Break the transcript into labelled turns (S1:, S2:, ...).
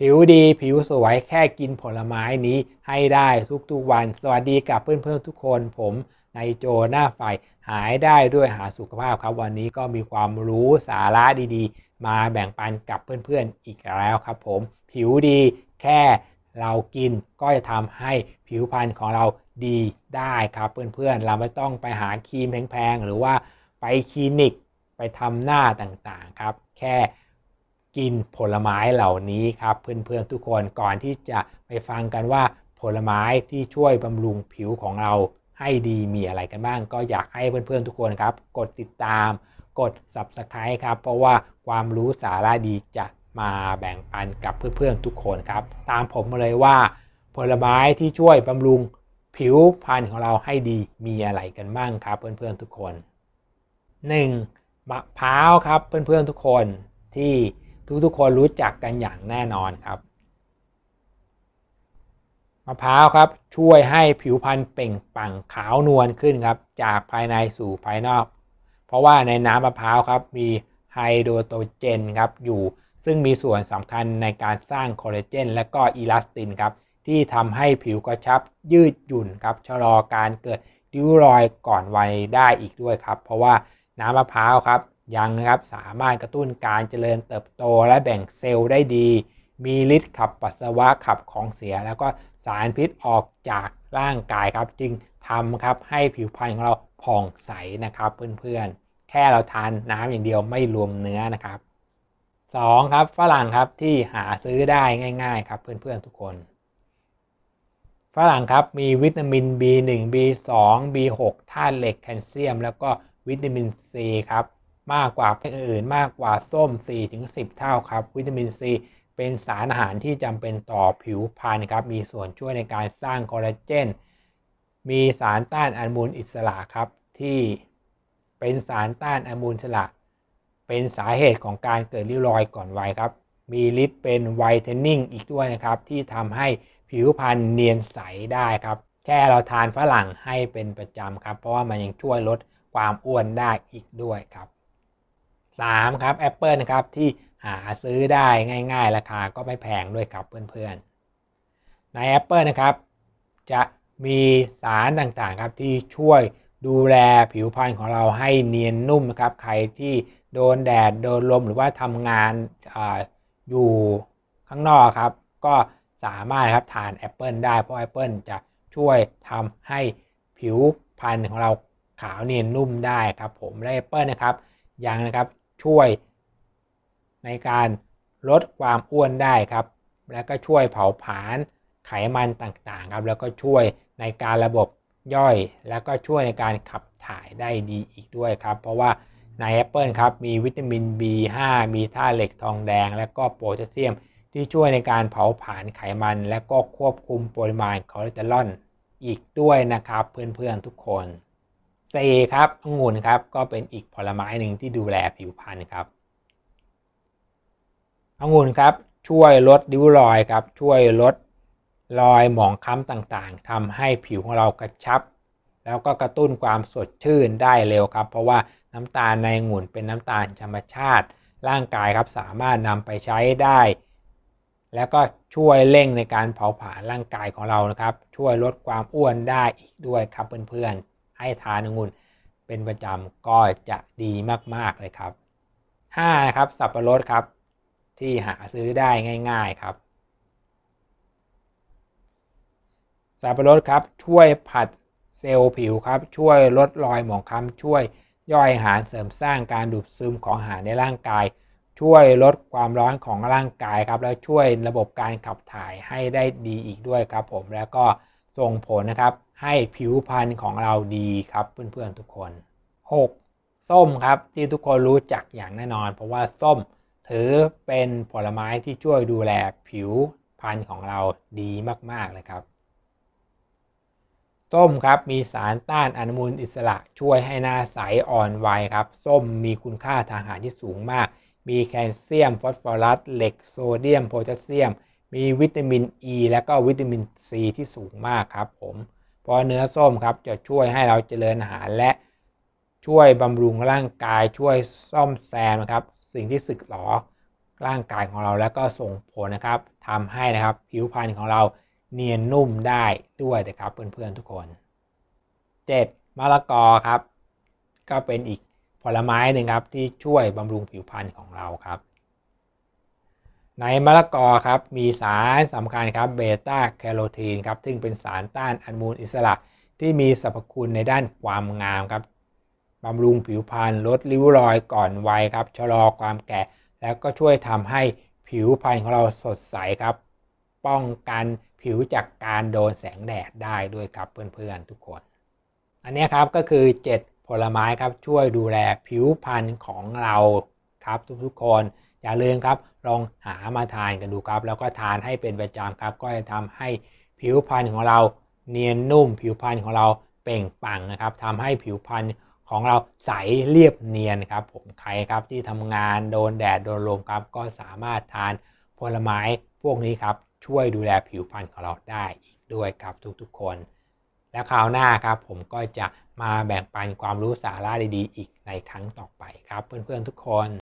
S1: ผิวดีผิวสวยแค่กินผลไม้นี้ให้ได้ทุกๆวัน สวัสดีกับเพื่อนๆทุกคนผมนายโจหน้าไฟหายได้ด้วยหาสุขภาพครับ วันนี้ก็มีความรู้สาระดี ๆ มาแบ่งปันกับเพื่อน ๆอีกแล้วครับผมผิวดีแค่เรากินก็จะทำให้ผิวพรรณของเราดีได้ครับ เพื่อนๆ เราไม่ต้องไปหาครีมแพงๆหรือว่าไปคลินิก ไปทำหน้าต่างๆ ครับ แค่กินผลไม้เหล่านี้ครับเพื่อนๆทุกคนก่อนที่จะไปฟังกันว่าผลไม้ที่ช่วยบำรุงผิวของเราให้ดีมีอะไรกันบ้าง ก็อยากให้เพื่อนๆทุกคนครับ กดติดตามกด subscribe ครับเพราะว่าความรู้สาระดีจะมาแบ่งปันกับเพื่อนๆทุกคนครับ ตามผมมาเลยว่า ผลไม้ที่ช่วยบำรุงผิวพรรณของเราให้ดีมีอะไรกันบ้างครับ เพื่อนๆทุกคน 1. มะพร้าวครับเพื่อนๆทุกคนที่ทุกทุกคนรู้จักกันอย่างแน่นอนครับมะพร้าวครับช่วยให้ผิวพรรณเปล่งปลั่งขาวนวลขึ้นครับจากภายในสู่ภายนอก เพราะว่าในน้ำมะพร้าวครับมีไฮโดรโตเจนครับอยู่ซึ่งมีส่วนสำคัญในการสร้างคอลลาเจนและก็อีลาสตินครับ ที่ทำให้ผิวกระชับยืดหยุ่นครับชะลอการเกิดริ้วรอยก่อนวัยได้อีกด้วยครับ เพราะว่าน้ำมะพร้าวครับยังนะครับสามารถกระตุ้นการเจริญเติบโตและแบ่งเซลล์ได้ดี มีฤทธิ์ขับปัสสาวะขับของเสีย แล้วก็สารพิษออกจากร่างกายครับจึงทำครับให้ผิวพรรณของเราผ่องใสนะครับเพื่อนๆ แค่เราทานน้ำอย่างเดียวไม่รวมเนื้อนะครับสองครับฝรั่งครับที่หาซื้อได้ง่าย ๆ ครับเพื่อนๆทุกคน ฝรั่งครับมีวิตามิน B1 B2 B6 ธาตุเหล็กแคลเซียม แล้วก็วิตามิน C ครับมากกว่าเพชงอื่นมากกว่าส้ม4-10 เท่าครับ วิตามินซีเป็นสารอาหารที่จำเป็นต่อผิวพรรณครับมีส่วนช่วยในการสร้างคอลลาเจน มีสารต้านอนุมูลอิสระครับที่เป็นสารต้านอนุมูลอิสระเป็นสาเหตุของการเกิดริ้วรอยก่อนวัยครับ มีฤทธิ์เป็นไวท์เทนนิ่งอีกด้วยนะครับ ที่ทำให้ผิวพรรณเนียนใสได้ครับ แค่เราทานฝรั่งให้เป็นประจำครับ เพราะว่ามันยังช่วยลดความอ้วนได้อีกด้วยครับ3ครับ Apple นะครับที่หาซื้อได้ง่ายๆ ราคาก็ไม่แพงด้วยครับเพื่อนๆ ใน Apple นะครับจะมีสารต่างๆครับที่ช่วยดูแลผิวพรรณของเราให้เนียนนุ่มนะครับใครที่โดนแดดโดนลม หรือว่าทำงานออยู่ข้างนอกครับ ก็สามารถครับทานแอปเปิลได้ เพราะแอปเปิลจะช่วยทำให้ผิวพรรณของเราขาวเนียนนุ่มได้ครับ ผมและแอปเปิลนะครับยังนะครับช่วย ในการลดความอ้วนได้ครับ แล้วก็ช่วยเผาผลาญไขมันต่างๆครับ แล้วก็ช่วยในการระบบย่อย แล้วก็ช่วยในการขับถ่ายได้ดีอีกด้วยครับ เพราะว่าในแอปเปิลครับมีวิตามิน B5 มีธาตุเหล็กทองแดง และก็โพแทสเซียม ที่ช่วยในการเผาผลาญไขมัน และก็ควบคุมปริมาณคอเลสเตอรอลอีกด้วยนะครับเพื่อนๆทุกคนเซครับ องุ่นครับ ก็เป็นอีกผลไม้หนึ่งที่ดูแลผิวพรรณครับ องุ่นครับช่วยลดริ้วรอยครับ ช่วยลดรอยหมองค้ำต่างๆ ทำให้ผิวของเรากระชับ แล้วก็กระตุ้นความสดชื่นได้เร็วครับ เพราะว่าน้ำตาลในองุ่นเป็นน้ำตาลธรรมชาติ ร่างกายครับสามารถนำไปใช้ได้ แล้วก็ช่วยเร่งในการเผาผลาญร่างกายของเรานะครับ ช่วยลดความอ้วนได้อีกด้วยครับเพื่อนๆให้ทานองุ่นเป็นประจำก็จะดีมากๆเลยครับ 5. นะครับสับประรดครับ ที่หาซื้อได้ง่าย ๆครับสับประรดครับช่วยผัดเซลล์ผิวครับช่วยลดรอยหมองคล้ำช่วยย่อยอาหารเสริมสร้างการดูดซึมของอาหารในร่างกาย ช่วยลดความร้อนของร่างกายครับ แล้วช่วยระบบการขับถ่ายให้ได้ดีอีกด้วยครับ ผมแล้วก็ส่งผลนะครับให้ผิวพรรณของเราดีครับเพื่อนๆทุกคน 6. ส้มครับที่ทุกคนรู้จักอย่างแน่นอน เพราะว่าส้ม ถือเป็นผลไม้ที่ช่วยดูแลผิวพรรณของเราดีมากๆเลยครับ ส้มครับมีสารต้านอนุมูลอิสระ ช่วยให้หน้าใสอ่อนวัยครับ ส้มมีคุณค่าทางอาหารที่สูงมาก มีแคลเซียมฟอสฟอรัสเหล็กโซเดียม โพแทสเซียม มีวิตามินอ e ีและก็วิตามินซีที่สูงมากครับ ผมพราะเนื้อส้มครับจะช่วยให้เราเจริญอาหารและช่วยบำรุงร่างกาย ช่วยซ่อมแซมนะครับ สิ่งที่สึกหรอร่างกายของเราแล้วก็ส่งผลนะครับทำให้นะครับผิวพรรณของเราเนียนนุ่มได้ด้วยนะครับเพื่อนๆทุกคน 7. มะละกอครับ ก็เป็นอีกผลไม้หนึ่งครับ ที่ช่วยบำรุงผิวพรรณของเราครับในมะละกอครับมีสารสำคัญครับเบต้าแคโรทีนครับซึ่งเป็นสารต้านอนุมูลอิสระ ที่มีสรรพคุณในด้านความงามครับบำรุงผิวพรรณลดริ้วรอยก่อนวัยครับชะลอความแก่แล้วก็ช่วยทำให้ผิวพรรณของเราสดใสครับ ป้องกันผิวจากการโดนแสงแดดได้ด้วยครับเพื่อนๆทุกคน อันนี้ครับก็คือ 7 ผลไม้ครับช่วยดูแลผิวพรรณของเราครับทุกๆคนอย่าลืมครับ ลองหามาทานกันดูครับ แล้วก็ทานให้เป็นประจำครับ ก็จะทำให้ผิวพรรณของเราเนียนนุ่ม ผิวพรรณของเราเป่งปังนะครับทำให้ผิวพรรณของเราใสเรียบเนียนครับ ผม ใครครับที่ทำงานโดนแดดโดนลมครับ ก็สามารถทานผลไม้พวกนี้ครับ ช่วยดูแลผิวพรรณของเราได้อีกด้วยครับทุกๆคน และคราวหน้าครับผมก็จะมาแบ่งปันความรู้สาระดีๆ อีกในครั้งต่อไปครับ เพื่อนๆทุกคน